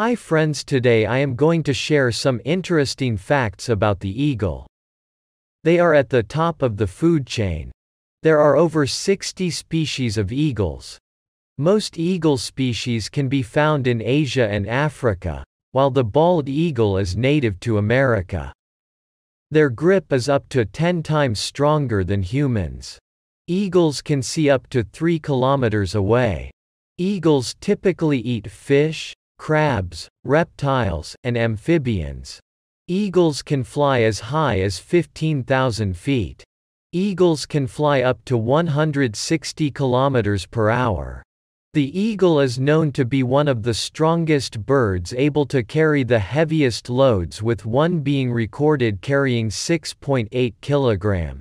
Hi friends today I am going to share some interesting facts about the eagle. They are at the top of the food chain. There are over 60 species of eagles. Most eagle species can be found in Asia and Africa, while the bald eagle is native to America. Their grip is up to 10 times stronger than humans. Eagles can see up to 3 kilometers away. Eagles typically eat fish, crabs, reptiles, and amphibians. Eagles can fly as high as 15,000 feet. Eagles can fly up to 160 kilometers per hour. The eagle is known to be one of the strongest birds able to carry the heaviest loads with one being recorded carrying 6.8 kilogram.